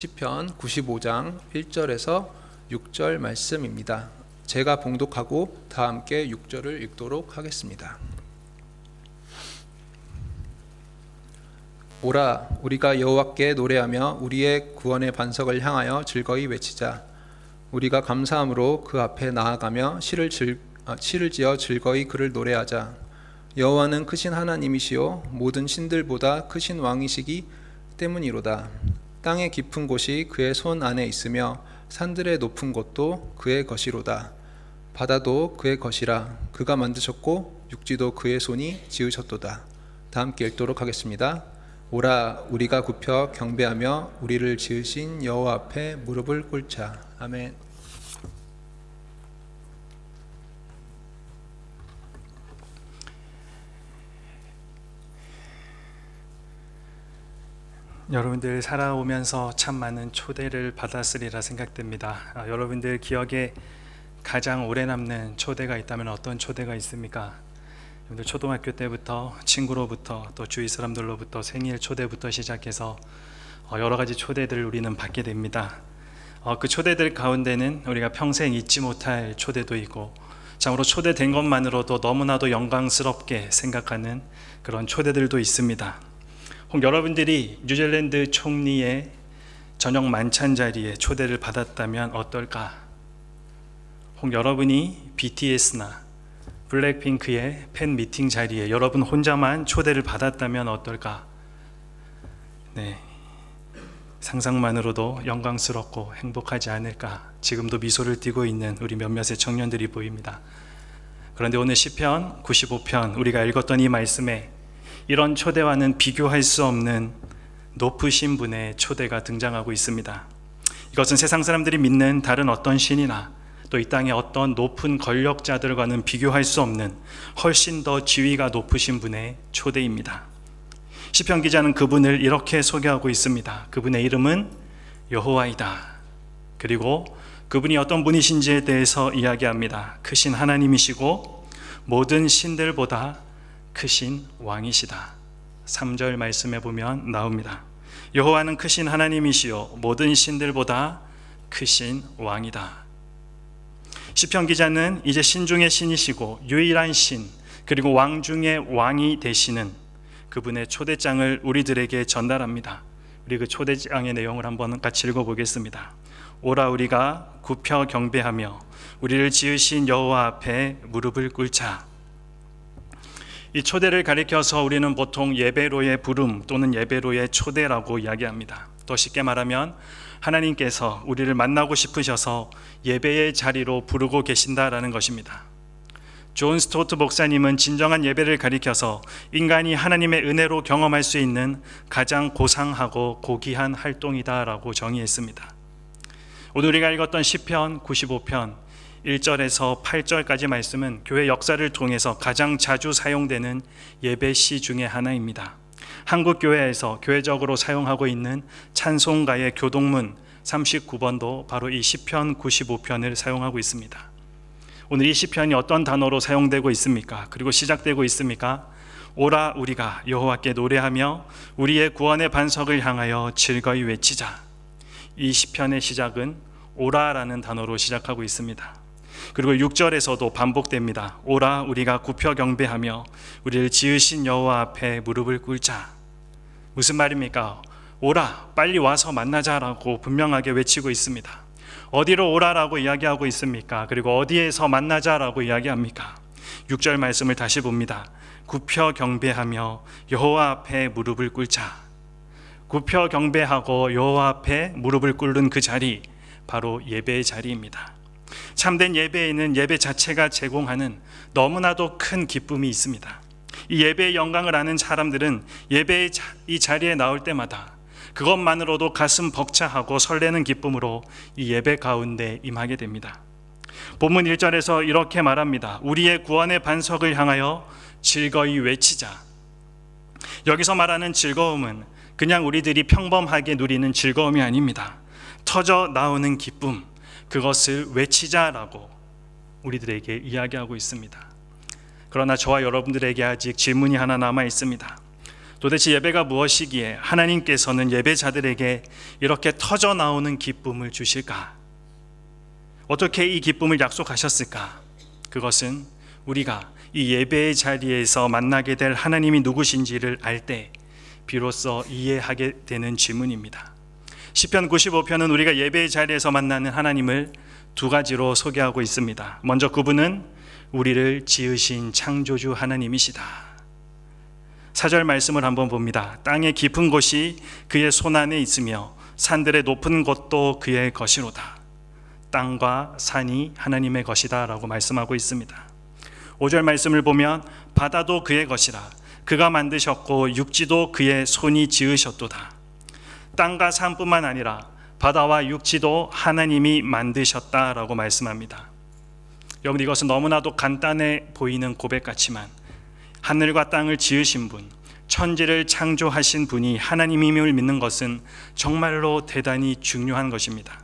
시편 95장 1절에서 6절 말씀입니다. 제가 봉독하고 다 함께 6절을 읽도록 하겠습니다. 오라 우리가 여호와께 노래하며 우리의 구원의 반석을 향하여 즐거이 외치자. 우리가 감사함으로 그 앞에 나아가며 시를, 즐, 아, 시를 지어 즐거이 그를 노래하자. 여호와는 크신 하나님이시요 모든 신들보다 크신 왕이시기 때문이로다. 땅의 깊은 곳이 그의 손 안에 있으며 산들의 높은 곳도 그의 것이로다. 바다도 그의 것이라 그가 만드셨고 육지도 그의 손이 지으셨도다. 다 함께 읽도록 하겠습니다. 오라 우리가 굽혀 경배하며 우리를 지으신 여호와 앞에 무릎을 꿇자. 아멘. 여러분들 살아오면서 참 많은 초대를 받았으리라 생각됩니다. 아, 여러분들 기억에 가장 오래 남는 초대가 있다면 어떤 초대가 있습니까? 여러분들 초등학교 때부터 친구로부터 또 주위 사람들로부터 생일 초대부터 시작해서 어, 여러 가지 초대들을 우리는 받게 됩니다. 어, 그 초대들 가운데는 우리가 평생 잊지 못할 초대도 있고 참으로 초대된 것만으로도 너무나도 영광스럽게 생각하는 그런 초대들도 있습니다. 혹 여러분들이 뉴질랜드 총리의 저녁 만찬 자리에 초대를 받았다면 어떨까? 혹 여러분이 BTS나 블랙핑크의 팬 미팅 자리에 여러분 혼자만 초대를 받았다면 어떨까? 네. 상상만으로도 영광스럽고 행복하지 않을까? 지금도 미소를 띠고 있는 우리 몇몇의 청년들이 보입니다. 그런데 오늘 시편 95편 우리가 읽었던 이 말씀에 이런 초대와는 비교할 수 없는 높으신 분의 초대가 등장하고 있습니다. 이것은 세상 사람들이 믿는 다른 어떤 신이나 또 이 땅의 어떤 높은 권력자들과는 비교할 수 없는 훨씬 더 지위가 높으신 분의 초대입니다. 시편 기자는 그분을 이렇게 소개하고 있습니다. 그분의 이름은 여호와이다. 그리고 그분이 어떤 분이신지에 대해서 이야기합니다. 크신 하나님이시고 모든 신들보다 크신 왕이시다. 3절 말씀해 보면 나옵니다. 여호와는 크신 하나님이시요 모든 신들보다 크신 왕이다. 시편 기자는 이제 신 중의 신이시고 유일한 신 그리고 왕 중의 왕이 되시는 그분의 초대장을 우리들에게 전달합니다. 우리 그 초대장의 내용을 한번 같이 읽어보겠습니다. 오라 우리가 굽혀 경배하며 우리를 지으신 여호와 앞에 무릎을 꿇자 이 초대를 가리켜서 우리는 보통 예배로의 부름 또는 예배로의 초대라고 이야기합니다. 더 쉽게 말하면 하나님께서 우리를 만나고 싶으셔서 예배의 자리로 부르고 계신다라는 것입니다. 존 스토트 목사님은 진정한 예배를 가리켜서 인간이 하나님의 은혜로 경험할 수 있는 가장 고상하고 고귀한 활동이다라고 정의했습니다. 오늘 우리가 읽었던 시편 95편 1절에서 8절까지 말씀은 교회 역사를 통해서 가장 자주 사용되는 예배시 중에 하나입니다. 한국 교회에서 교회적으로 사용하고 있는 찬송가의 교동문 39번도 바로 이 시편 95편을 사용하고 있습니다. 오늘 이 시편이 어떤 단어로 사용되고 있습니까? 그리고 시작되고 있습니까? 오라 우리가 여호와께 노래하며 우리의 구원의 반석을 향하여 즐거이 외치자. 이 시편의 시작은 오라라는 단어로 시작하고 있습니다. 그리고 6절에서도 반복됩니다. 오라 우리가 굽혀 경배하며 우리를 지으신 여호와 앞에 무릎을 꿇자. 무슨 말입니까? 오라 빨리 와서 만나자라고 분명하게 외치고 있습니다. 어디로 오라라고 이야기하고 있습니까? 그리고 어디에서 만나자라고 이야기합니까? 6절 말씀을 다시 봅니다. 굽혀 경배하며 여호와 앞에 무릎을 꿇자. 굽혀 경배하고 여호와 앞에 무릎을 꿇는 그 자리 바로 예배의 자리입니다. 참된 예배에는 예배 자체가 제공하는 너무나도 큰 기쁨이 있습니다. 이 예배의 영광을 아는 사람들은 예배의 이 자리에 나올 때마다 그것만으로도 가슴 벅차하고 설레는 기쁨으로 이 예배 가운데 임하게 됩니다. 본문 1절에서 이렇게 말합니다. 우리의 구원의 반석을 향하여 즐거이 외치자. 여기서 말하는 즐거움은 그냥 우리들이 평범하게 누리는 즐거움이 아닙니다. 터져 나오는 기쁨, 그것을 외치자라고 우리들에게 이야기하고 있습니다. 그러나 저와 여러분들에게 아직 질문이 하나 남아 있습니다. 도대체 예배가 무엇이기에 하나님께서는 예배자들에게 이렇게 터져 나오는 기쁨을 주실까? 어떻게 이 기쁨을 약속하셨을까? 그것은 우리가 이 예배의 자리에서 만나게 될 하나님이 누구신지를 알 때 비로소 이해하게 되는 질문입니다. 시편 95편은 우리가 예배의 자리에서 만나는 하나님을 두 가지로 소개하고 있습니다. 먼저 그분은 우리를 지으신 창조주 하나님이시다. 사절 말씀을 한번 봅니다. 땅의 깊은 곳이 그의 손안에 있으며 산들의 높은 곳도 그의 것이로다. 땅과 산이 하나님의 것이다 라고 말씀하고 있습니다. 5절 말씀을 보면 바다도 그의 것이라 그가 만드셨고 육지도 그의 손이 지으셨도다. 땅과 산뿐만 아니라 바다와 육지도 하나님이 만드셨다라고 말씀합니다. 여러분 이것은 너무나도 간단해 보이는 고백 같지만 하늘과 땅을 지으신 분, 천지를 창조하신 분이 하나님임을 믿는 것은 정말로 대단히 중요한 것입니다.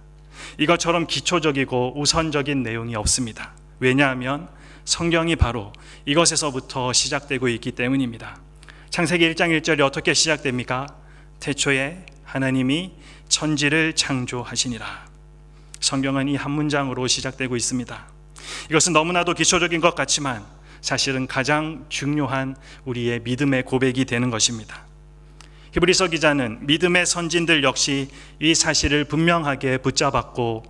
이것처럼 기초적이고 우선적인 내용이 없습니다. 왜냐하면 성경이 바로 이것에서부터 시작되고 있기 때문입니다. 창세기 1장 1절이 어떻게 시작됩니까? 태초에 하나님이 천지를 창조하시니라. 성경은 이 한 문장으로 시작되고 있습니다. 이것은 너무나도 기초적인 것 같지만 사실은 가장 중요한 우리의 믿음의 고백이 되는 것입니다. 히브리서 기자는 믿음의 선진들 역시 이 사실을 분명하게 붙잡았고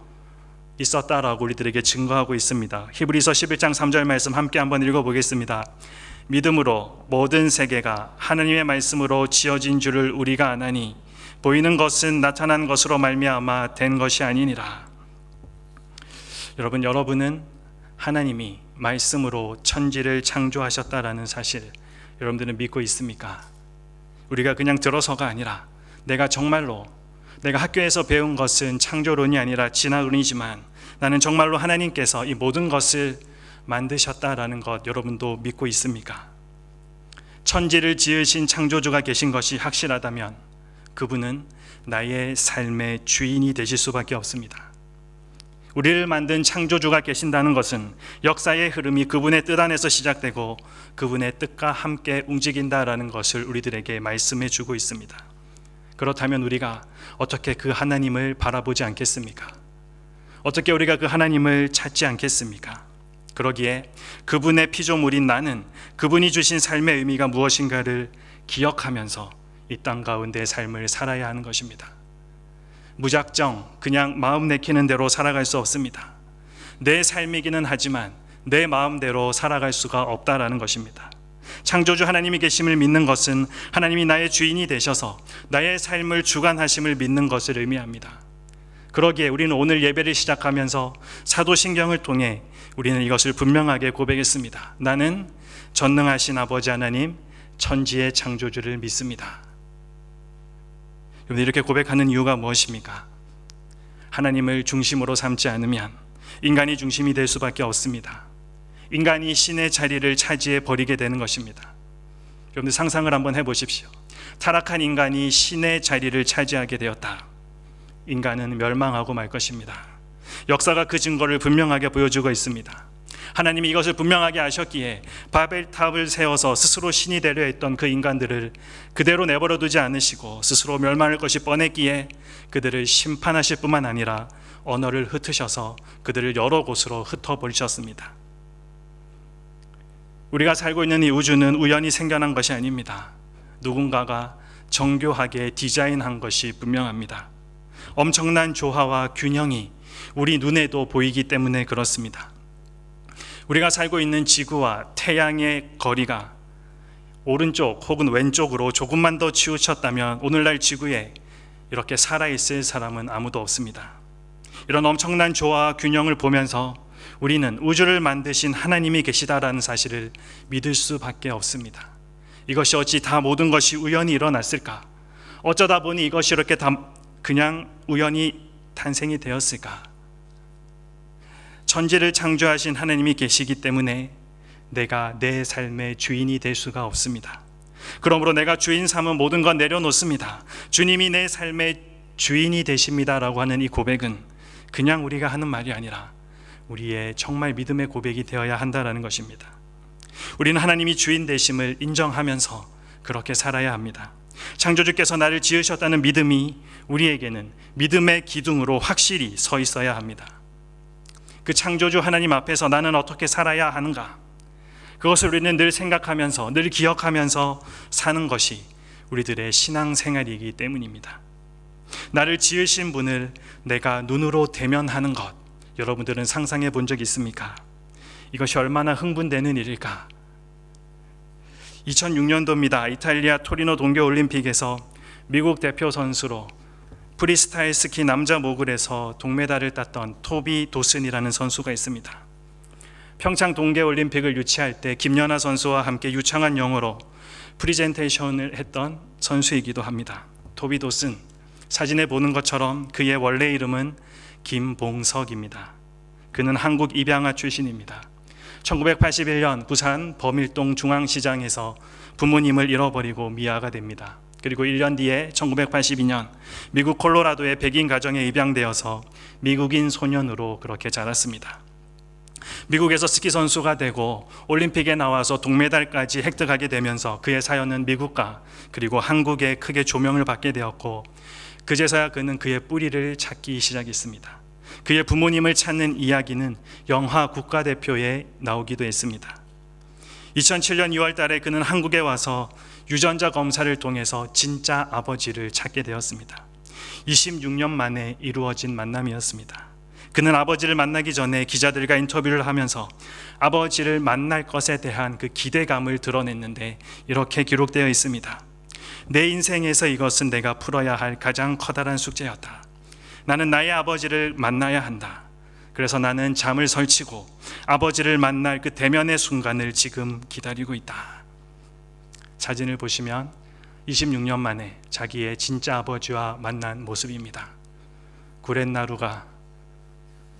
있었다라고 우리들에게 증거하고 있습니다. 히브리서 11장 3절 말씀 함께 한번 읽어보겠습니다. 믿음으로 모든 세계가 하나님의 말씀으로 지어진 줄을 우리가 아나니 보이는 것은 나타난 것으로 말미암아 된 것이 아니니라. 여러분 여러분은 하나님이 말씀으로 천지를 창조하셨다라는 사실 여러분들은 믿고 있습니까? 우리가 그냥 들어서가 아니라 내가 정말로 내가 학교에서 배운 것은 창조론이 아니라 진화론이지만 나는 정말로 하나님께서 이 모든 것을 만드셨다라는 것 여러분도 믿고 있습니까? 천지를 지으신 창조주가 계신 것이 확실하다면 그분은 나의 삶의 주인이 되실 수밖에 없습니다. 우리를 만든 창조주가 계신다는 것은 역사의 흐름이 그분의 뜻 안에서 시작되고 그분의 뜻과 함께 움직인다라는 것을 우리들에게 말씀해 주고 있습니다. 그렇다면 우리가 어떻게 그 하나님을 바라보지 않겠습니까? 어떻게 우리가 그 하나님을 찾지 않겠습니까? 그러기에 그분의 피조물인 나는 그분이 주신 삶의 의미가 무엇인가를 기억하면서 이땅 가운데 삶을 살아야 하는 것입니다. 무작정 그냥 마음 내키는 대로 살아갈 수 없습니다. 내 삶이기는 하지만 내 마음대로 살아갈 수가 없다라는 것입니다. 창조주 하나님이 계심을 믿는 것은 하나님이 나의 주인이 되셔서 나의 삶을 주관하심을 믿는 것을 의미합니다. 그러기에 우리는 오늘 예배를 시작하면서 사도신경을 통해 우리는 이것을 분명하게 고백했습니다. 나는 전능하신 아버지 하나님, 천지의 창조주를 믿습니다. 여러분 이렇게 고백하는 이유가 무엇입니까? 하나님을 중심으로 삼지 않으면 인간이 중심이 될 수밖에 없습니다. 인간이 신의 자리를 차지해 버리게 되는 것입니다. 여러분들 상상을 한번 해보십시오. 타락한 인간이 신의 자리를 차지하게 되었다. 인간은 멸망하고 말 것입니다. 역사가 그 증거를 분명하게 보여주고 있습니다. 하나님이 이것을 분명하게 아셨기에 바벨탑을 세워서 스스로 신이 되려 했던 그 인간들을 그대로 내버려 두지 않으시고 스스로 멸망할 것이 뻔했기에 그들을 심판하실 뿐만 아니라 언어를 흩으셔서 그들을 여러 곳으로 흩어버리셨습니다. 우리가 살고 있는 이 우주는 우연히 생겨난 것이 아닙니다. 누군가가 정교하게 디자인한 것이 분명합니다. 엄청난 조화와 균형이 우리 눈에도 보이기 때문에 그렇습니다. 우리가 살고 있는 지구와 태양의 거리가 오른쪽 혹은 왼쪽으로 조금만 더 치우쳤다면 오늘날 지구에 이렇게 살아있을 사람은 아무도 없습니다. 이런 엄청난 조화 균형을 보면서 우리는 우주를 만드신 하나님이 계시다라는 사실을 믿을 수밖에 없습니다. 이것이 어찌 다 모든 것이 우연히 일어났을까? 어쩌다 보니 이것이 이렇게 다 그냥 우연히 탄생이 되었을까? 천지를 창조하신 하나님이 계시기 때문에 내가 내 삶의 주인이 될 수가 없습니다. 그러므로 내가 주인 삼은 모든 것 내려놓습니다. 주님이 내 삶의 주인이 되십니다라고 하는 이 고백은 그냥 우리가 하는 말이 아니라 우리의 정말 믿음의 고백이 되어야 한다라는 것입니다. 우리는 하나님이 주인 되심을 인정하면서 그렇게 살아야 합니다. 창조주께서 나를 지으셨다는 믿음이 우리에게는 믿음의 기둥으로 확실히 서 있어야 합니다. 그 창조주 하나님 앞에서 나는 어떻게 살아야 하는가? 그것을 우리는 늘 생각하면서 늘 기억하면서 사는 것이 우리들의 신앙생활이기 때문입니다. 나를 지으신 분을 내가 눈으로 대면하는 것 여러분들은 상상해 본 적 있습니까? 이것이 얼마나 흥분되는 일일까? 2006년도입니다. 이탈리아 토리노 동계 올림픽에서 미국 대표 선수로 프리스타일 스키 남자 모글에서 동메달을 땄던 토비 도슨이라는 선수가 있습니다. 평창 동계올림픽을 유치할 때 김연아 선수와 함께 유창한 영어로 프리젠테이션을 했던 선수이기도 합니다. 토비 도슨 사진에 보는 것처럼 그의 원래 이름은 김봉석입니다. 그는 한국 입양아 출신입니다. 1981년 부산 범일동 중앙시장에서 부모님을 잃어버리고 미아가 됩니다. 그리고 1년 뒤에 1982년 미국 콜로라도의 백인 가정에 입양되어서 미국인 소년으로 그렇게 자랐습니다. 미국에서 스키 선수가 되고 올림픽에 나와서 동메달까지 획득하게 되면서 그의 사연은 미국과 그리고 한국에 크게 조명을 받게 되었고 그제서야 그는 그의 뿌리를 찾기 시작했습니다. 그의 부모님을 찾는 이야기는 영화 국가대표에 나오기도 했습니다. 2007년 2월 달에 그는 한국에 와서 유전자 검사를 통해서 진짜 아버지를 찾게 되었습니다. 26년 만에 이루어진 만남이었습니다. 그는 아버지를 만나기 전에 기자들과 인터뷰를 하면서 아버지를 만날 것에 대한 그 기대감을 드러냈는데 이렇게 기록되어 있습니다. 내 인생에서 이것은 내가 풀어야 할 가장 커다란 숙제였다. 나는 나의 아버지를 만나야 한다. 그래서 나는 잠을 설치고 아버지를 만날 그 대면의 순간을 지금 기다리고 있다. 사진을 보시면 26년 만에 자기의 진짜 아버지와 만난 모습입니다. 구렛나루가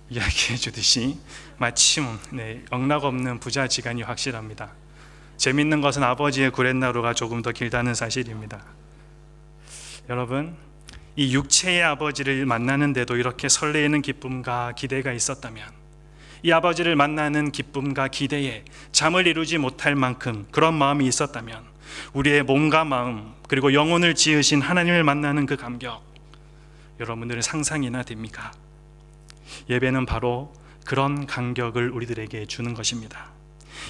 이야기해 주듯이 마침 네, 억락없는 부자지간이 확실합니다. 재밌는 것은 아버지의 구렛나루가 조금 더 길다는 사실입니다. 여러분, 이 육체의 아버지를 만나는데도 이렇게 설레는 기쁨과 기대가 있었다면 이 아버지를 만나는 기쁨과 기대에 잠을 이루지 못할 만큼 그런 마음이 있었다면 우리의 몸과 마음 그리고 영혼을 지으신 하나님을 만나는 그 감격 여러분들은 상상이나 됩니까? 예배는 바로 그런 감격을 우리들에게 주는 것입니다.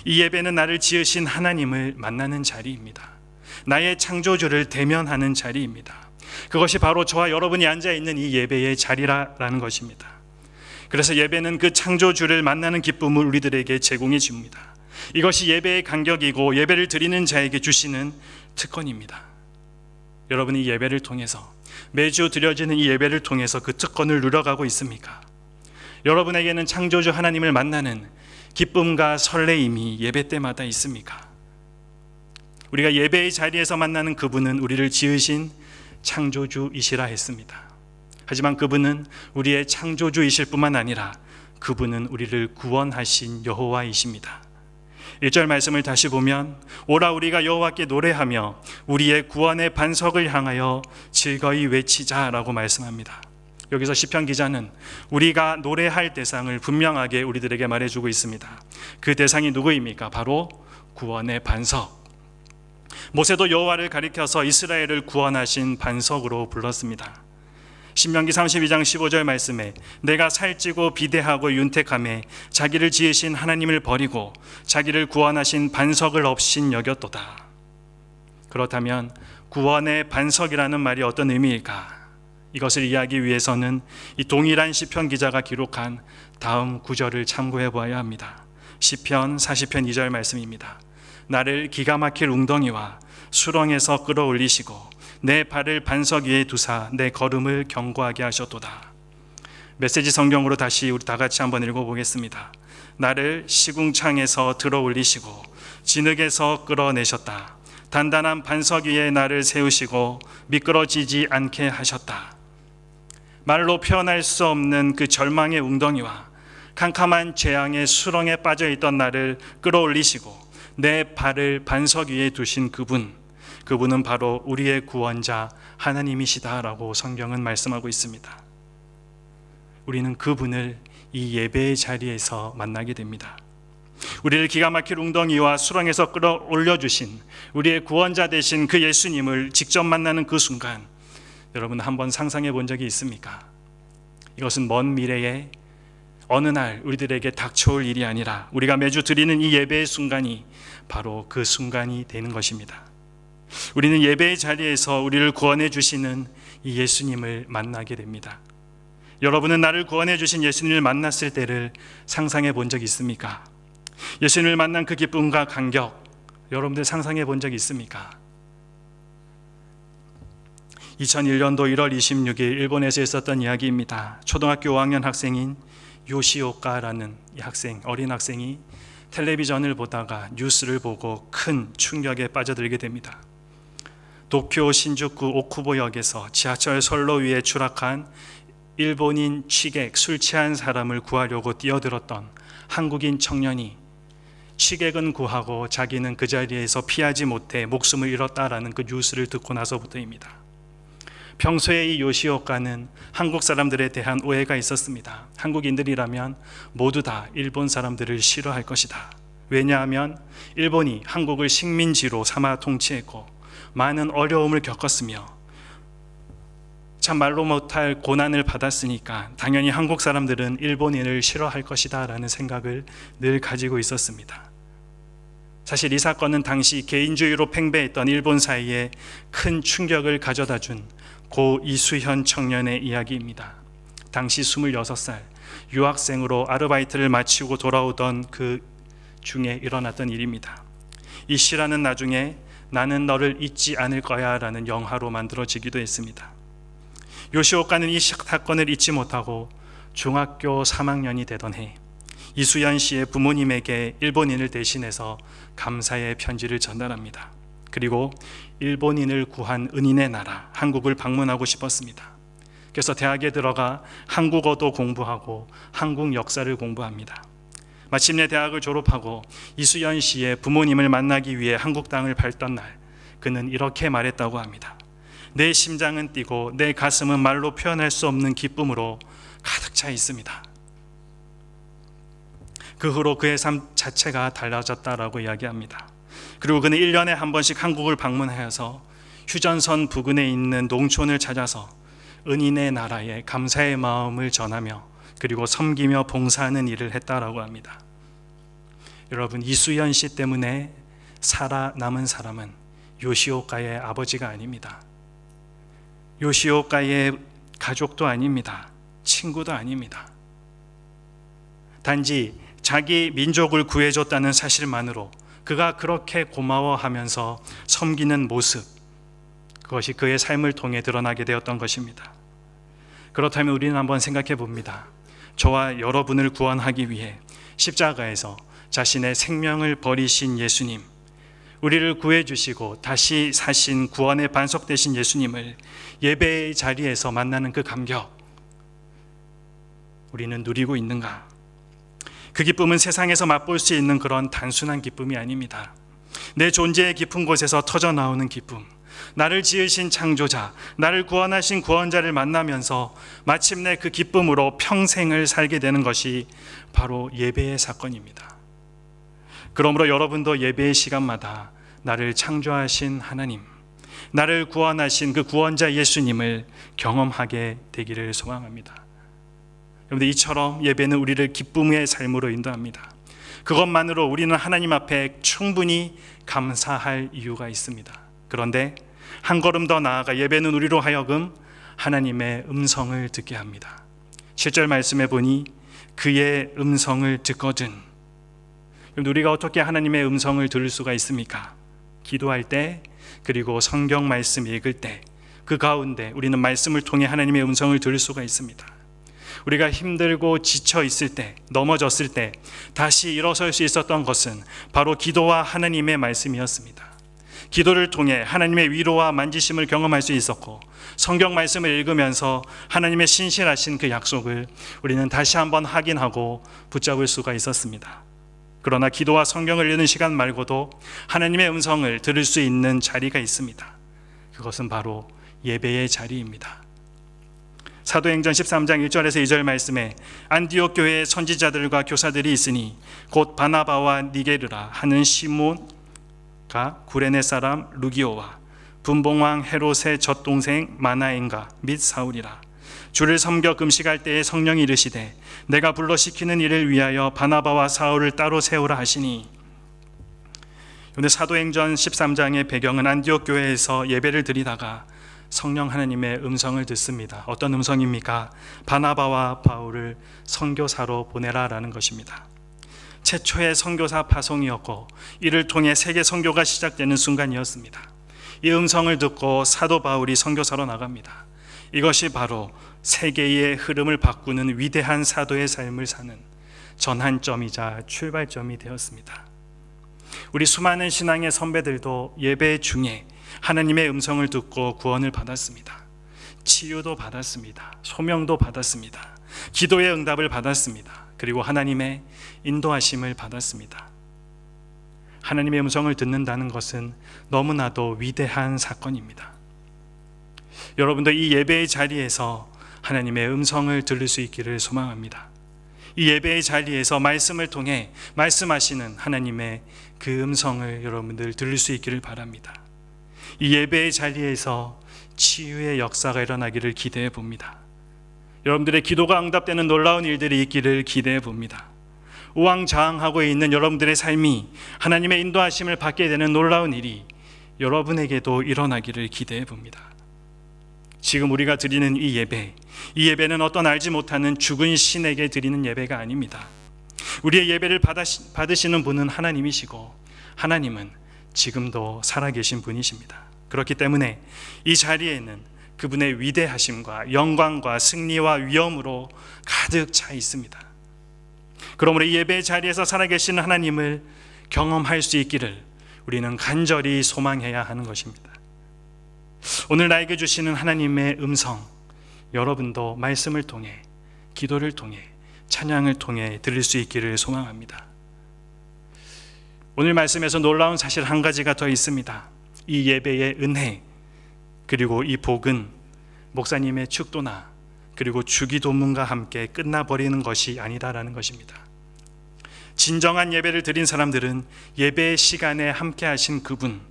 이 예배는 나를 지으신 하나님을 만나는 자리입니다. 나의 창조주를 대면하는 자리입니다. 그것이 바로 저와 여러분이 앉아 있는 이 예배의 자리라는 것입니다. 그래서 예배는 그 창조주를 만나는 기쁨을 우리들에게 제공해 줍니다. 이것이 예배의 간격이고 예배를 드리는 자에게 주시는 특권입니다. 여러분이 예배를 통해서 매주 드려지는 이 예배를 통해서 그 특권을 누려가고 있습니까? 여러분에게는 창조주 하나님을 만나는 기쁨과 설레임이 예배 때마다 있습니까? 우리가 예배의 자리에서 만나는 그분은 우리를 지으신 창조주이시라 했습니다. 하지만 그분은 우리의 창조주이실 뿐만 아니라 그분은 우리를 구원하신 여호와이십니다. 1절 말씀을 다시 보면 오라 우리가 여호와께 노래하며 우리의 구원의 반석을 향하여 즐거이 외치자라고 말씀합니다. 여기서 시편 기자는 우리가 노래할 대상을 분명하게 우리들에게 말해주고 있습니다. 그 대상이 누구입니까? 바로 구원의 반석. 모세도 여호와를 가리켜서 이스라엘을 구원하신 반석으로 불렀습니다. 신명기 32장 15절 말씀에 내가 살찌고 비대하고 윤택함에 자기를 지으신 하나님을 버리고 자기를 구원하신 반석을 없인 여겼도다. 그렇다면 구원의 반석이라는 말이 어떤 의미일까? 이것을 이해하기 위해서는 이 동일한 시편 기자가 기록한 다음 구절을 참고해 보아야 합니다. 시편 40편 2절 말씀입니다. 나를 기가 막힐 웅덩이와 수렁에서 끌어올리시고 내 발을 반석 위에 두사 내 걸음을 경고하게 하셨도다. 메시지 성경으로 다시 우리 다 같이 한번 읽어보겠습니다. 나를 시궁창에서 들어 올리시고 진흙에서 끌어내셨다. 단단한 반석 위에 나를 세우시고 미끄러지지 않게 하셨다. 말로 표현할 수 없는 그 절망의 웅덩이와 캄캄한 재앙의 수렁에 빠져 있던 나를 끌어올리시고 내 발을 반석 위에 두신 그분 그분은 바로 우리의 구원자 하나님이시다라고 성경은 말씀하고 있습니다. 우리는 그분을 이 예배의 자리에서 만나게 됩니다. 우리를 기가 막힐 웅덩이와 수렁에서 끌어올려 주신 우리의 구원자 되신 그 예수님을 직접 만나는 그 순간 여러분 한번 상상해 본 적이 있습니까? 이것은 먼 미래에 어느 날 우리들에게 닥쳐올 일이 아니라 우리가 매주 드리는 이 예배의 순간이 바로 그 순간이 되는 것입니다. 우리는 예배의 자리에서 우리를 구원해 주시는 이 예수님을 만나게 됩니다. 여러분은 나를 구원해 주신 예수님을 만났을 때를 상상해 본 적 있습니까? 예수님을 만난 그 기쁨과 감격 여러분들 상상해 본 적 있습니까? 2001년도 1월 26일 일본에서 있었던 이야기입니다. 초등학교 5학년 학생인 요시오카라는 학생, 어린 학생이 텔레비전을 보다가 뉴스를 보고 큰 충격에 빠져들게 됩니다. 도쿄 신주쿠 오쿠보역에서 지하철 선로 위에 추락한 일본인 취객 술 취한 사람을 구하려고 뛰어들었던 한국인 청년이 취객은 구하고 자기는 그 자리에서 피하지 못해 목숨을 잃었다라는 그 뉴스를 듣고 나서부터입니다. 평소에 이 요시오카는 한국 사람들에 대한 오해가 있었습니다. 한국인들이라면 모두 다 일본 사람들을 싫어할 것이다. 왜냐하면 일본이 한국을 식민지로 삼아 통치했고 많은 어려움을 겪었으며 참 말로 못할 고난을 받았으니까 당연히 한국 사람들은 일본인을 싫어할 것이다 라는 생각을 늘 가지고 있었습니다. 사실 이 사건은 당시 개인주의로 팽배했던 일본 사이에 큰 충격을 가져다 준 고 이수현 청년의 이야기입니다. 당시 26살 유학생으로 아르바이트를 마치고 돌아오던 그 중에 일어났던 일입니다. 이 씨라는 나중에 나는 너를 잊지 않을 거야 라는 영화로 만들어지기도 했습니다. 요시오가는 이 사건을 잊지 못하고 중학교 3학년이 되던 해 이수연 씨의 부모님에게 일본인을 대신해서 감사의 편지를 전달합니다. 그리고 일본인을 구한 은인의 나라 한국을 방문하고 싶었습니다. 그래서 대학에 들어가 한국어도 공부하고 한국 역사를 공부합니다. 마침내 대학을 졸업하고 이수연 씨의 부모님을 만나기 위해 한국 땅을 밟던 날 그는 이렇게 말했다고 합니다. 내 심장은 뛰고 내 가슴은 말로 표현할 수 없는 기쁨으로 가득 차 있습니다. 그 후로 그의 삶 자체가 달라졌다라고 이야기합니다. 그리고 그는 1년에 한 번씩 한국을 방문하여서 휴전선 부근에 있는 농촌을 찾아서 은인의 나라에 감사의 마음을 전하며 그리고 섬기며 봉사하는 일을 했다라고 합니다. 여러분 이수연 씨 때문에 살아남은 사람은 요시오가의 아버지가 아닙니다. 요시오가의 가족도 아닙니다. 친구도 아닙니다. 단지 자기 민족을 구해줬다는 사실만으로 그가 그렇게 고마워하면서 섬기는 모습, 그것이 그의 삶을 통해 드러나게 되었던 것입니다. 그렇다면 우리는 한번 생각해 봅니다. 저와 여러분을 구원하기 위해 십자가에서 자신의 생명을 버리신 예수님, 우리를 구해주시고 다시 사신 구원의 반석 되신 예수님을 예배의 자리에서 만나는 그 감격, 우리는 누리고 있는가? 그 기쁨은 세상에서 맛볼 수 있는 그런 단순한 기쁨이 아닙니다. 내 존재의 깊은 곳에서 터져 나오는 기쁨. 나를 지으신 창조자, 나를 구원하신 구원자를 만나면서 마침내 그 기쁨으로 평생을 살게 되는 것이 바로 예배의 사건입니다. 그러므로 여러분도 예배의 시간마다 나를 창조하신 하나님, 나를 구원하신 그 구원자 예수님을 경험하게 되기를 소망합니다. 여러분들 이처럼 예배는 우리를 기쁨의 삶으로 인도합니다. 그것만으로 우리는 하나님 앞에 충분히 감사할 이유가 있습니다. 그런데 한 걸음 더 나아가 예배는 우리로 하여금 하나님의 음성을 듣게 합니다. 7절 말씀해 보니 그의 음성을 듣거든. 우리가 어떻게 하나님의 음성을 들을 수가 있습니까? 기도할 때 그리고 성경 말씀 읽을 때 그 가운데 우리는 말씀을 통해 하나님의 음성을 들을 수가 있습니다. 우리가 힘들고 지쳐 있을 때, 넘어졌을 때 다시 일어설 수 있었던 것은 바로 기도와 하나님의 말씀이었습니다. 기도를 통해 하나님의 위로와 만지심을 경험할 수 있었고 성경 말씀을 읽으면서 하나님의 신실하신 그 약속을 우리는 다시 한번 확인하고 붙잡을 수가 있었습니다. 그러나 기도와 성경을 읽는 시간 말고도 하나님의 음성을 들을 수 있는 자리가 있습니다. 그것은 바로 예배의 자리입니다. 사도행전 13장 1절에서 2절 말씀에 안디옥 교회의 선지자들과 교사들이 있으니 곧 바나바와 니게르라 하는 시몬 아사가 구레네 사람 루기오와 분봉왕 헤롯의 젖동생 마나인가및 사울이라 주를 섬겨 금식할 때에 성령이 이르시되 내가 불러 시키는 일을 위하여 바나바와 사울을 따로 세우라 하시니 오늘 사도행전 13장의 배경은 안디옥 교회에서 예배를 드리다가 성령 하나님의 음성을 듣습니다. 어떤 음성입니까? 바나바와 바울을 선교사로 보내라라는 것입니다. 최초의 선교사 파송이었고 이를 통해 세계 선교가 시작되는 순간이었습니다. 이 음성을 듣고 사도 바울이 선교사로 나갑니다. 이것이 바로 세계의 흐름을 바꾸는 위대한 사도의 삶을 사는 전환점이자 출발점이 되었습니다. 우리 수많은 신앙의 선배들도 예배 중에 하나님의 음성을 듣고 구원을 받았습니다. 치유도 받았습니다. 소명도 받았습니다. 기도의 응답을 받았습니다. 그리고 하나님의 인도하심을 받았습니다. 하나님의 음성을 듣는다는 것은 너무나도 위대한 사건입니다. 여러분도 이 예배의 자리에서 하나님의 음성을 들을 수 있기를 소망합니다. 이 예배의 자리에서 말씀을 통해 말씀하시는 하나님의 그 음성을 여러분들 들을 수 있기를 바랍니다. 이 예배의 자리에서 치유의 역사가 일어나기를 기대해 봅니다. 여러분들의 기도가 응답되는 놀라운 일들이 있기를 기대해 봅니다. 우왕좌왕하고 있는 여러분들의 삶이 하나님의 인도하심을 받게 되는 놀라운 일이 여러분에게도 일어나기를 기대해 봅니다. 지금 우리가 드리는 이 예배, 이 예배는 어떤 알지 못하는 죽은 신에게 드리는 예배가 아닙니다. 우리의 예배를 받으시는 분은 하나님이시고 하나님은 지금도 살아계신 분이십니다. 그렇기 때문에 이 자리에는 그분의 위대하심과 영광과 승리와 위엄으로 가득 차 있습니다. 그러므로 예배 자리에서 살아계신 하나님을 경험할 수 있기를 우리는 간절히 소망해야 하는 것입니다. 오늘 나에게 주시는 하나님의 음성, 여러분도 말씀을 통해, 기도를 통해, 찬양을 통해 들을 수 있기를 소망합니다. 오늘 말씀에서 놀라운 사실 한 가지가 더 있습니다. 이 예배의 은혜, 그리고 이 복은 목사님의 축도나 그리고 주기도문과 함께 끝나버리는 것이 아니다라는 것입니다. 진정한 예배를 드린 사람들은 예배 시간에 함께 하신 그분,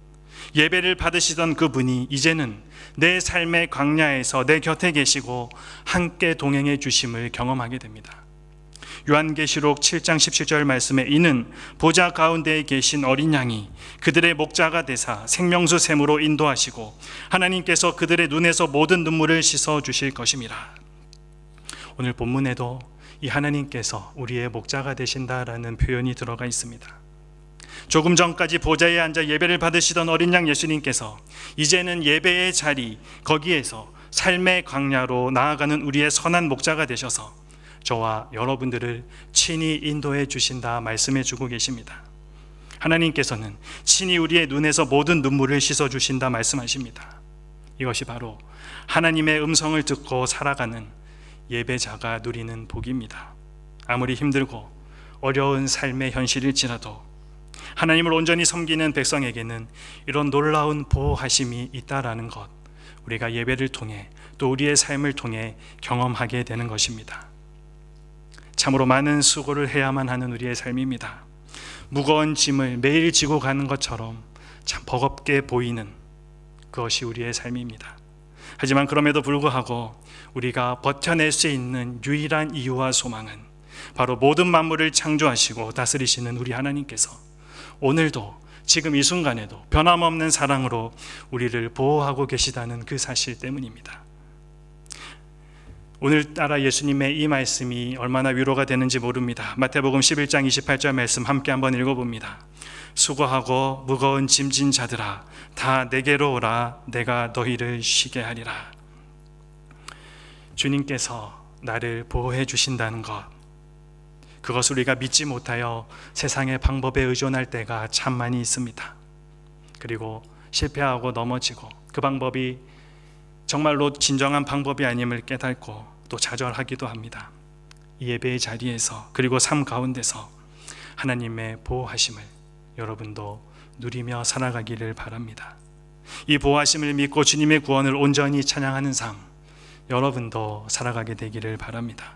예배를 받으시던 그분이 이제는 내 삶의 광야에서 내 곁에 계시고 함께 동행해 주심을 경험하게 됩니다. 요한계시록 7장 17절 말씀에 이는 보좌 가운데에 계신 어린 양이 그들의 목자가 되사 생명수 샘으로 인도하시고 하나님께서 그들의 눈에서 모든 눈물을 씻어 주실 것입이라 오늘 본문에도 이 하나님께서 우리의 목자가 되신다라는 표현이 들어가 있습니다. 조금 전까지 보좌에 앉아 예배를 받으시던 어린 양 예수님께서 이제는 예배의 자리 거기에서 삶의 광야로 나아가는 우리의 선한 목자가 되셔서 저와 여러분들을 친히 인도해 주신다 말씀해 주고 계십니다. 하나님께서는 친히 우리의 눈에서 모든 눈물을 씻어 주신다 말씀하십니다. 이것이 바로 하나님의 음성을 듣고 살아가는 예배자가 누리는 복입니다. 아무리 힘들고 어려운 삶의 현실일지라도 하나님을 온전히 섬기는 백성에게는 이런 놀라운 보호하심이 있다라는 것 우리가 예배를 통해 또 우리의 삶을 통해 경험하게 되는 것입니다. 참으로 많은 수고를 해야만 하는 우리의 삶입니다. 무거운 짐을 매일 지고 가는 것처럼 참 버겁게 보이는 그것이 우리의 삶입니다. 하지만 그럼에도 불구하고 우리가 버텨낼 수 있는 유일한 이유와 소망은 바로 모든 만물을 창조하시고 다스리시는 우리 하나님께서 오늘도 지금 이 순간에도 변함없는 사랑으로 우리를 보호하고 계시다는 그 사실 때문입니다. 오늘따라 예수님의 이 말씀이 얼마나 위로가 되는지 모릅니다. 마태복음 11장 28절 말씀 함께 한번 읽어봅니다. 수고하고 무거운 짐진 자들아 다 내게로 오라 내가 너희를 쉬게 하리라. 주님께서 나를 보호해 주신다는 것 그것을 우리가 믿지 못하여 세상의 방법에 의존할 때가 참 많이 있습니다. 그리고 실패하고 넘어지고 그 방법이 정말로 진정한 방법이 아님을 깨닫고 또 좌절하기도 합니다. 예배의 자리에서 그리고 삶 가운데서 하나님의 보호하심을 여러분도 누리며 살아가기를 바랍니다. 이 보호하심을 믿고 주님의 구원을 온전히 찬양하는 삶 여러분도 살아가게 되기를 바랍니다.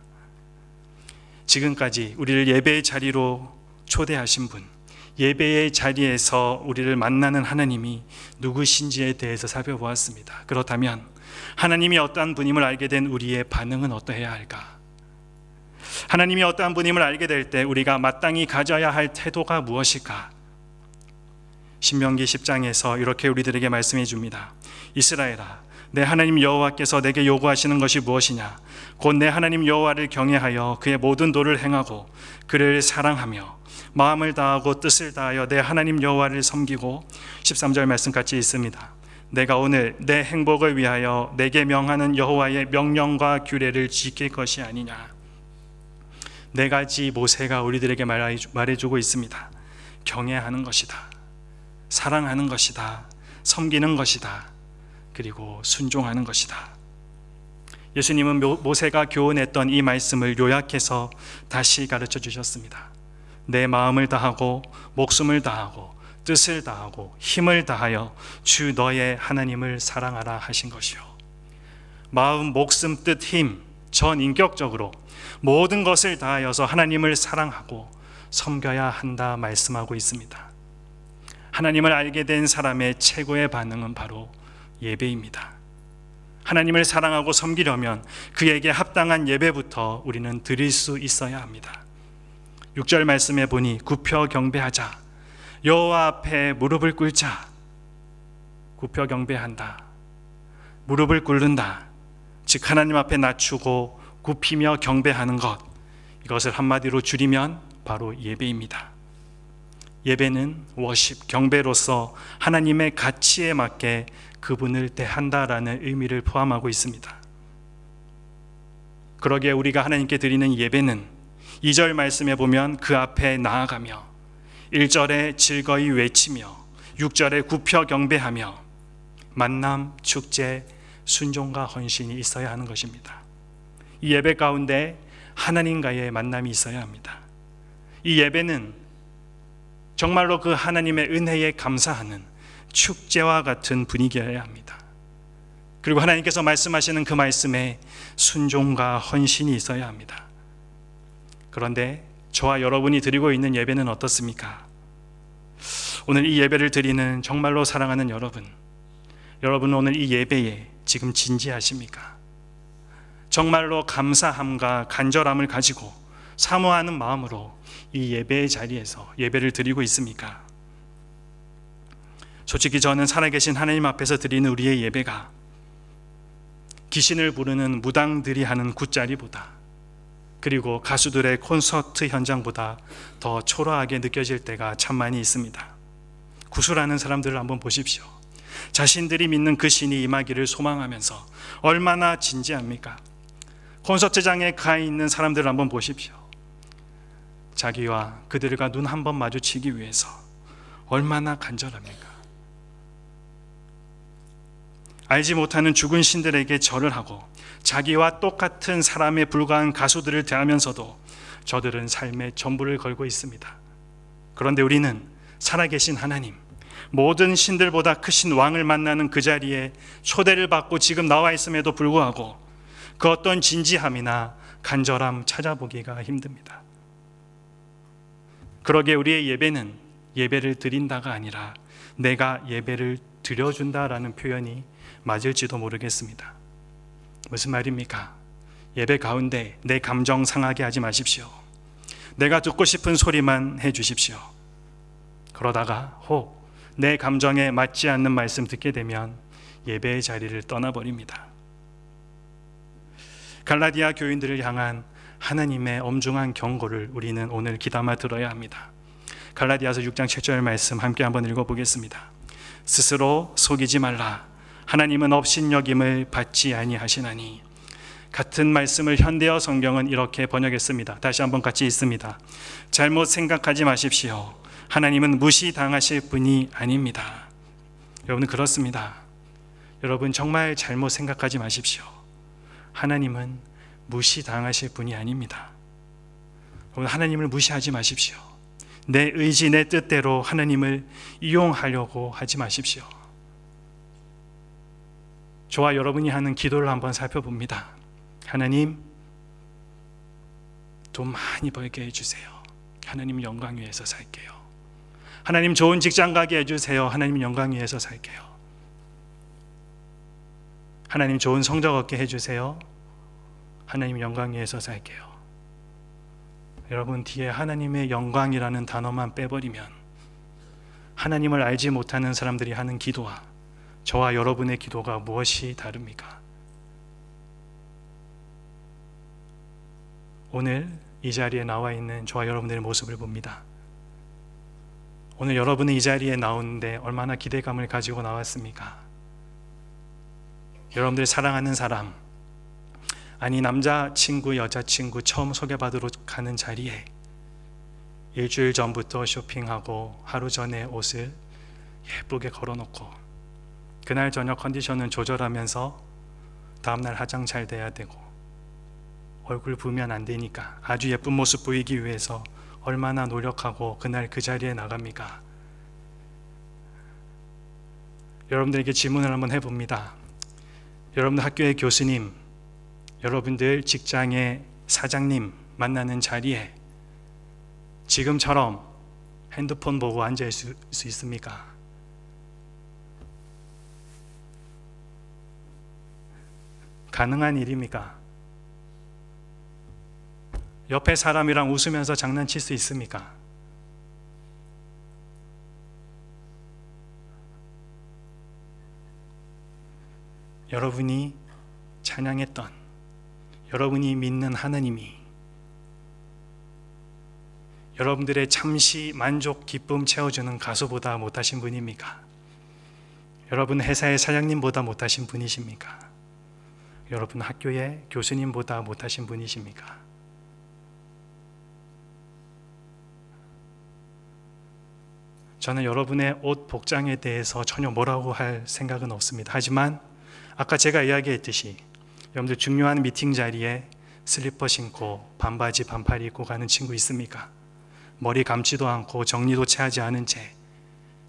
지금까지 우리를 예배의 자리로 초대하신 분 예배의 자리에서 우리를 만나는 하나님이 누구신지에 대해서 살펴보았습니다. 그렇다면 하나님이 어떠한 분임을 알게 된 우리의 반응은 어떠해야 할까? 하나님이 어떠한 분임을 알게 될 때 우리가 마땅히 가져야 할 태도가 무엇일까? 신명기 10장에서 이렇게 우리들에게 말씀해 줍니다. 이스라엘아 내 하나님 여호와께서 내게 요구하시는 것이 무엇이냐 곧 내 하나님 여호와를 경외하여 그의 모든 도를 행하고 그를 사랑하며 마음을 다하고 뜻을 다하여 내 하나님 여호와를 섬기고 13절 말씀 같이 있습니다. 내가 오늘 내 행복을 위하여 내게 명하는 여호와의 명령과 규례를 지킬 것이 아니냐. 네 가지 모세가 우리들에게 말해주고 있습니다. 경애하는 것이다. 사랑하는 것이다. 섬기는 것이다. 그리고 순종하는 것이다. 예수님은 모세가 교훈했던 이 말씀을 요약해서 다시 가르쳐 주셨습니다. 내 마음을 다하고 목숨을 다하고 뜻을 다하고 힘을 다하여 주 너의 하나님을 사랑하라 하신 것이요. 마음, 목숨, 뜻, 힘, 전 인격적으로 모든 것을 다하여서 하나님을 사랑하고 섬겨야 한다 말씀하고 있습니다. 하나님을 알게 된 사람의 최고의 반응은 바로 예배입니다. 하나님을 사랑하고 섬기려면 그에게 합당한 예배부터 우리는 드릴 수 있어야 합니다. 6절 말씀에 보니 굽혀 경배하자. 여호와 앞에 무릎을 꿇자 굽혀 경배한다 무릎을 꿇는다 즉 하나님 앞에 낮추고 굽히며 경배하는 것 이것을 한마디로 줄이면 바로 예배입니다 예배는 워십 경배로서 하나님의 가치에 맞게 그분을 대한다라는 의미를 포함하고 있습니다 그러기에 우리가 하나님께 드리는 예배는 2절 말씀에 보면 그 앞에 나아가며 1절에 즐거이 외치며 6절에 굽혀 경배하며 만남, 축제, 순종과 헌신이 있어야 하는 것입니다. 이 예배 가운데 하나님과의 만남이 있어야 합니다. 이 예배는 정말로 그 하나님의 은혜에 감사하는 축제와 같은 분위기여야 합니다. 그리고 하나님께서 말씀하시는 그 말씀에 순종과 헌신이 있어야 합니다. 그런데 저와 여러분이 드리고 있는 예배는 어떻습니까? 오늘 이 예배를 드리는 정말로 사랑하는 여러분, 여러분 오늘 이 예배에 지금 진지하십니까? 정말로 감사함과 간절함을 가지고 사모하는 마음으로 이 예배의 자리에서 예배를 드리고 있습니까? 솔직히 저는 살아계신 하나님 앞에서 드리는 우리의 예배가 귀신을 부르는 무당들이 하는 굿자리보다 그리고 가수들의 콘서트 현장보다 더 초라하게 느껴질 때가 참 많이 있습니다. 구술하는 사람들을 한번 보십시오. 자신들이 믿는 그 신이 임하기를 소망하면서 얼마나 진지합니까? 콘서트장에 가 있는 사람들을 한번 보십시오. 자기와 그들과 눈 한번 마주치기 위해서 얼마나 간절합니까? 알지 못하는 죽은 신들에게 절을 하고 자기와 똑같은 사람에 불과한 가수들을 대하면서도 저들은 삶의 전부를 걸고 있습니다. 그런데 우리는 살아계신 하나님, 모든 신들보다 크신 왕을 만나는 그 자리에 초대를 받고 지금 나와 있음에도 불구하고 그 어떤 진지함이나 간절함 찾아보기가 힘듭니다. 그러게 우리의 예배는 예배를 드린다가 아니라 내가 예배를 드려준다라는 표현이 맞을지도 모르겠습니다. 무슨 말입니까? 예배 가운데 내 감정 상하게 하지 마십시오. 내가 듣고 싶은 소리만 해 주십시오. 그러다가 혹 내 감정에 맞지 않는 말씀 듣게 되면 예배의 자리를 떠나버립니다. 갈라디아 교인들을 향한 하나님의 엄중한 경고를 우리는 오늘 기담아 들어야 합니다. 갈라디아서 6장 7절 말씀 함께 한번 읽어보겠습니다. 스스로 속이지 말라. 하나님은 업신여김을 받지 아니하시나니 같은 말씀을 현대어 성경은 이렇게 번역했습니다. 다시 한번 같이 읽습니다. 잘못 생각하지 마십시오. 하나님은 무시당하실 분이 아닙니다. 여러분 그렇습니다. 여러분 정말 잘못 생각하지 마십시오. 하나님은 무시당하실 분이 아닙니다. 여러분 하나님을 무시하지 마십시오. 내 의지 내 뜻대로 하나님을 이용하려고 하지 마십시오. 저와 여러분이 하는 기도를 한번 살펴봅니다. 하나님, 돈 많이 벌게 해주세요. 하나님 영광 위에서 살게요. 하나님 좋은 직장 가게 해주세요. 하나님 영광 위에서 살게요. 하나님 좋은 성적 얻게 해주세요. 하나님 영광 위에서 살게요. 여러분 뒤에 하나님의 영광이라는 단어만 빼버리면 하나님을 알지 못하는 사람들이 하는 기도와 저와 여러분의 기도가 무엇이 다릅니까? 오늘 이 자리에 나와 있는 저와 여러분들의 모습을 봅니다. 오늘 여러분은 이 자리에 나오는데 얼마나 기대감을 가지고 나왔습니까? 여러분들 사랑하는 사람, 아니 남자친구, 여자친구 처음 소개받으러 가는 자리에 일주일 전부터 쇼핑하고 하루 전에 옷을 예쁘게 걸어놓고 그날 저녁 컨디션은 조절하면서 다음날 화장 잘 돼야 되고 얼굴 부으면 안 되니까 아주 예쁜 모습 보이기 위해서 얼마나 노력하고 그날 그 자리에 나갑니까? 여러분들에게 질문을 한번 해봅니다. 여러분들 학교의 교수님, 여러분들 직장의 사장님 만나는 자리에 지금처럼 핸드폰 보고 앉아 있을 수 있습니까? 가능한 일입니까? 옆에 사람이랑 웃으면서 장난칠 수 있습니까? 여러분이 찬양했던 여러분이 믿는 하느님이 여러분들의 잠시 만족, 기쁨 채워주는 가수보다 못하신 분입니까? 여러분 회사의 사장님보다 못하신 분이십니까? 여러분 학교에 교수님보다 못하신 분이십니까? 저는 여러분의 옷 복장에 대해서 전혀 뭐라고 할 생각은 없습니다. 하지만 아까 제가 이야기했듯이 여러분들 중요한 미팅 자리에 슬리퍼 신고 반바지 반팔 입고 가는 친구 있습니까? 머리 감지도 않고 정리도 채 하지 않은 채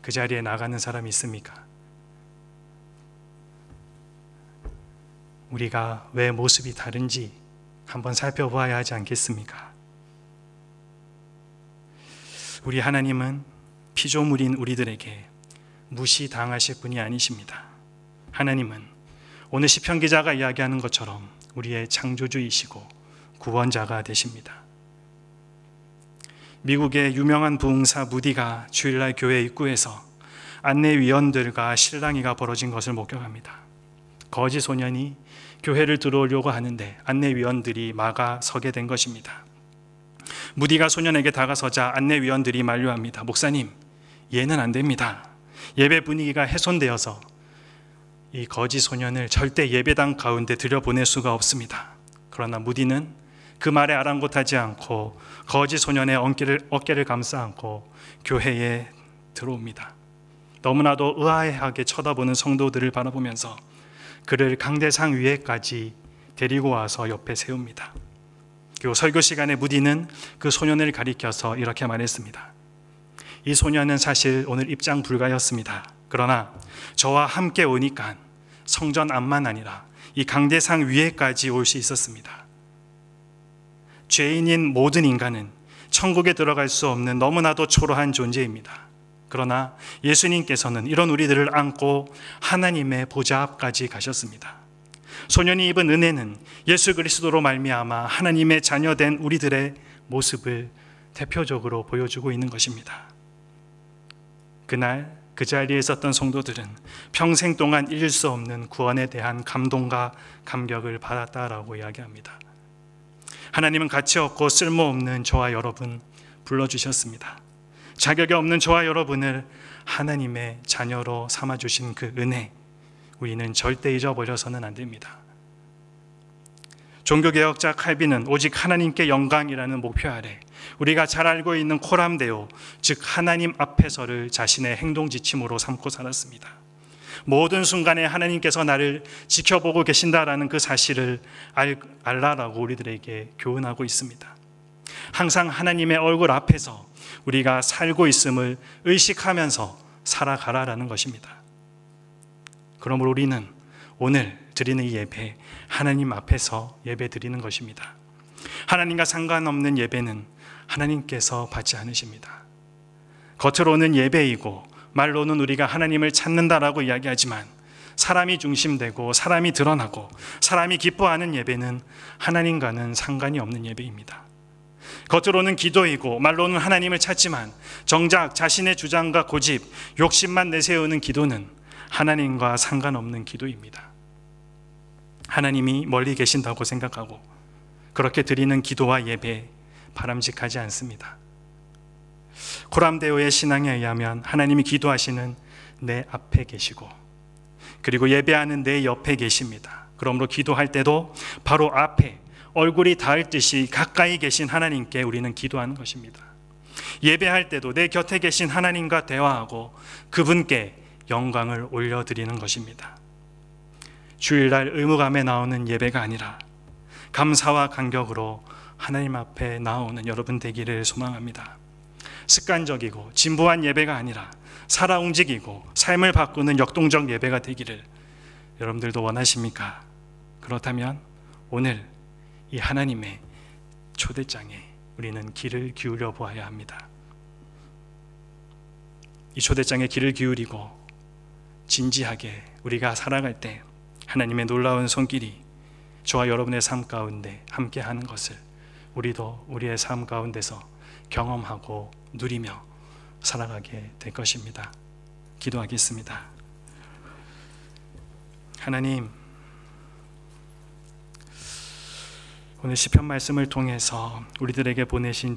그 자리에 나가는 사람 있습니까? 우리가 왜 모습이 다른지 한번 살펴보아야 하지 않겠습니까? 우리 하나님은 피조물인 우리들에게 무시당하실 분이 아니십니다. 하나님은 오늘 시편 기자가 이야기하는 것처럼 우리의 창조주이시고 구원자가 되십니다. 미국의 유명한 부흥사 무디가 주일날 교회 입구에서 안내위원들과 실랑이가 벌어진 것을 목격합니다. 거지 소년이 교회를 들어오려고 하는데 안내위원들이 막아 서게 된 것입니다. 무디가 소년에게 다가서자 안내위원들이 만류합니다. 목사님, 얘는 안 됩니다. 예배 분위기가 훼손되어서 이 거지 소년을 절대 예배당 가운데 들여보낼 수가 없습니다. 그러나 무디는 그 말에 아랑곳하지 않고 거지 소년의 어깨를, 어깨를 감싸 안고 교회에 들어옵니다. 너무나도 의아하게 쳐다보는 성도들을 바라보면서 그를 강대상 위에까지 데리고 와서 옆에 세웁니다. 그리고 설교 시간에 무디는 그 소년을 가리켜서 이렇게 말했습니다. 이 소년은 사실 오늘 입장 불가였습니다. 그러나 저와 함께 오니까 성전 안만 아니라 이 강대상 위에까지 올 수 있었습니다. 죄인인 모든 인간은 천국에 들어갈 수 없는 너무나도 초라한 존재입니다. 그러나 예수님께서는 이런 우리들을 안고 하나님의 보좌 앞까지 가셨습니다. 소년이 입은 은혜는 예수 그리스도로 말미암아 하나님의 자녀된 우리들의 모습을 대표적으로 보여주고 있는 것입니다. 그날 그 자리에 있었던 성도들은 평생 동안 잊을 수 없는 구원에 대한 감동과 감격을 받았다라고 이야기합니다. 하나님은 가치 없고 쓸모없는 저와 여러분 불러주셨습니다. 자격이 없는 저와 여러분을 하나님의 자녀로 삼아 주신 그 은혜 우리는 절대 잊어버려서는 안 됩니다. 종교개혁자 칼빈은 오직 하나님께 영광이라는 목표 아래 우리가 잘 알고 있는 코람데오, 즉 하나님 앞에서를 자신의 행동 지침으로 삼고 살았습니다. 모든 순간에 하나님께서 나를 지켜보고 계신다라는 그 사실을 알, 알라라고 우리들에게 교훈하고 있습니다. 항상 하나님의 얼굴 앞에서 우리가 살고 있음을 의식하면서 살아가라라는 것입니다. 그러므로 우리는 오늘 드리는 이 예배 하나님 앞에서 예배 드리는 것입니다. 하나님과 상관없는 예배는 하나님께서 받지 않으십니다. 겉으로는 예배이고 말로는 우리가 하나님을 찾는다라고 이야기하지만 사람이 중심되고 사람이 드러나고 사람이 기뻐하는 예배는 하나님과는 상관이 없는 예배입니다. 겉으로는 기도이고 말로는 하나님을 찾지만 정작 자신의 주장과 고집, 욕심만 내세우는 기도는 하나님과 상관없는 기도입니다. 하나님이 멀리 계신다고 생각하고 그렇게 드리는 기도와 예배 바람직하지 않습니다. 고람대오의 신앙에 의하면 하나님이 기도하시는 내 앞에 계시고 그리고 예배하는 내 옆에 계십니다. 그러므로 기도할 때도 바로 앞에 얼굴이 닿을 듯이 가까이 계신 하나님께 우리는 기도하는 것입니다. 예배할 때도 내 곁에 계신 하나님과 대화하고 그분께 영광을 올려드리는 것입니다. 주일날 의무감에 나오는 예배가 아니라 감사와 간격으로 하나님 앞에 나오는 여러분 되기를 소망합니다. 습관적이고 진부한 예배가 아니라 살아 움직이고 삶을 바꾸는 역동적 예배가 되기를 여러분들도 원하십니까? 그렇다면 오늘 이 하나님의 초대장에 우리는 길을 기울여 보아야 합니다. 이 초대장에 귀를 기울이고 진지하게 우리가 살아갈 때 하나님의 놀라운 손길이 저와 여러분의 삶 가운데 함께 하는 것을 우리도 우리의 삶 가운데서 경험하고 누리며 살아가게 될 것입니다. 기도하겠습니다. 하나님, 오늘 시편 말씀을 통해서 우리들에게 보내신